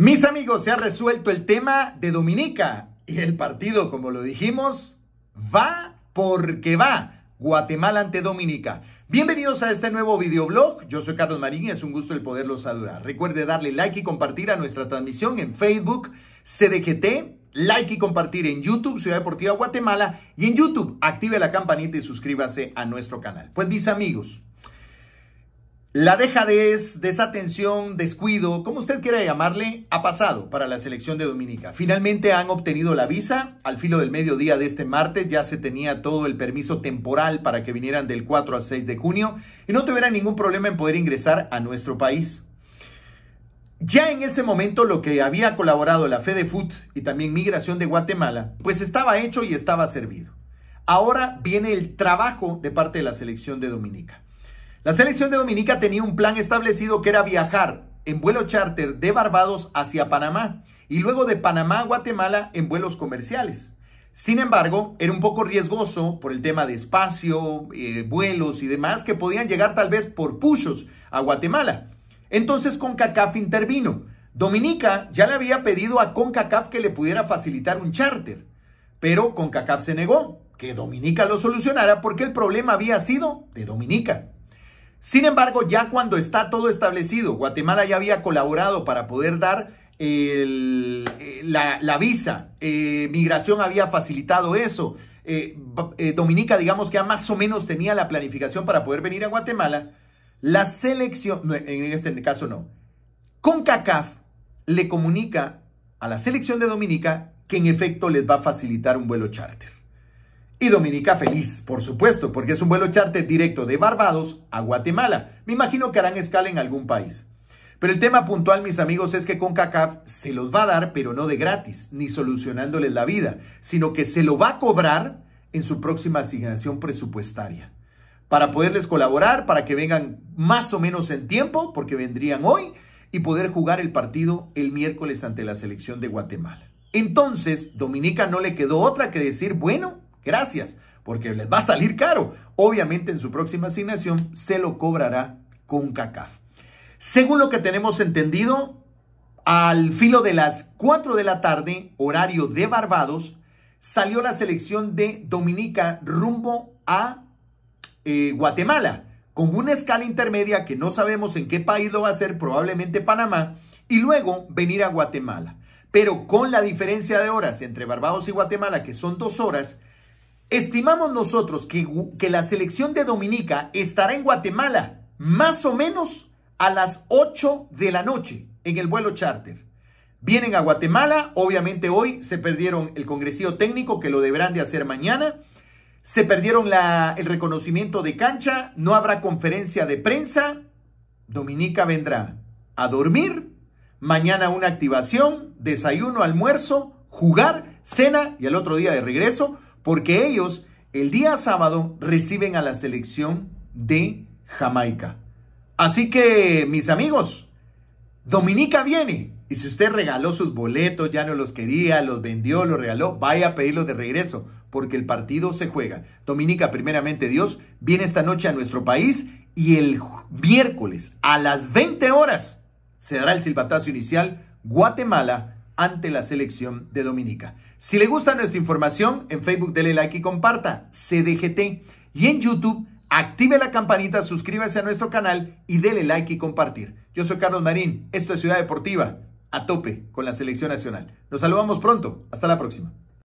Mis amigos, se ha resuelto el tema de Dominica y el partido, como lo dijimos, va porque va. Guatemala ante Dominica. Bienvenidos a este nuevo videoblog. Yo soy Carlos Marín y es un gusto el poderlos saludar. Recuerde darle like y compartir a nuestra transmisión en Facebook, CDGT, like y compartir en YouTube, Ciudad Deportiva Guatemala, y en YouTube active la campanita y suscríbase a nuestro canal. Pues mis amigos, la dejadez, desatención, descuido, como usted quiera llamarle, ha pasado para la selección de Dominica. Finalmente han obtenido la visa. Al filo del mediodía de este martes ya se tenía todo el permiso temporal para que vinieran del 4 al 6 de junio y no tuvieran ningún problema en poder ingresar a nuestro país. Ya en ese momento lo que había colaborado la Foot y también Migración de Guatemala, pues estaba hecho y estaba servido. Ahora viene el trabajo de parte de la selección de Dominica. La selección de Dominica tenía un plan establecido que era viajar en vuelo charter de Barbados hacia Panamá y luego de Panamá a Guatemala en vuelos comerciales. Sin embargo, era un poco riesgoso por el tema de espacio, eh, vuelos y demás que podían llegar tal vez por puchos a Guatemala. Entonces CONCACAF intervino. Dominica ya le había pedido a CONCACAF que le pudiera facilitar un charter, pero CONCACAF se negó que Dominica lo solucionara porque el problema había sido de Dominica. Sin embargo, ya cuando está todo establecido, Guatemala ya había colaborado para poder dar eh, la, visa, eh, migración había facilitado eso. Eh, Dominica, digamos que ya más o menos tenía la planificación para poder venir a Guatemala. La selección, en este caso no, CONCACAF le comunica a la selección de Dominica que en efecto les va a facilitar un vuelo charter y Dominica feliz, por supuesto, porque es un vuelo charter directo de Barbados a Guatemala. Me imagino que harán escala en algún país. Pero el tema puntual, mis amigos, es que con CACAF se los va a dar, pero no de gratis, ni solucionándoles la vida, sino que se lo va a cobrar en su próxima asignación presupuestaria. Para poderles colaborar, para que vengan más o menos en tiempo, porque vendrían hoy, y poder jugar el partido el miércoles ante la selección de Guatemala. Entonces, Dominica no le quedó otra que decir, bueno, Gracias, porque les va a salir caro. Obviamente en su próxima asignación se lo cobrará con CACAF. Según lo que tenemos entendido, al filo de las 4 de la tarde, horario de Barbados, salió la selección de Dominica rumbo a eh, Guatemala, con una escala intermedia que no sabemos en qué país lo va a ser, probablemente Panamá, y luego venir a Guatemala. Pero con la diferencia de horas entre Barbados y Guatemala, que son dos horas, Estimamos nosotros que, que, la selección de Dominica estará en Guatemala más o menos a las 8 de la noche en el vuelo charter. Vienen a Guatemala, obviamente hoy se perdieron el congresío técnico que lo deberán de hacer mañana. Se perdieron el reconocimiento de cancha, no habrá conferencia de prensa. Dominica vendrá a dormir, mañana una activación, desayuno, almuerzo, jugar, cena y al otro día de regreso porque ellos el día sábado reciben a la selección de Jamaica. Así que, mis amigos, Dominica viene. Y si usted regaló sus boletos, ya no los quería, los vendió, los regaló, vaya a pedirlos de regreso, porque el partido se juega. Dominica, primeramente Dios, viene esta noche a nuestro país y el miércoles a las 20 horas se dará el silbatazo inicial Guatemala ante la selección de Dominica. Si le gusta nuestra información, en Facebook dele like y comparta CDGT. Y en YouTube, active la campanita, suscríbase a nuestro canal y dele like y compartir. Yo soy Carlos Marín, esto es Ciudad Deportiva, a tope con la selección nacional. Nos saludamos pronto, hasta la próxima.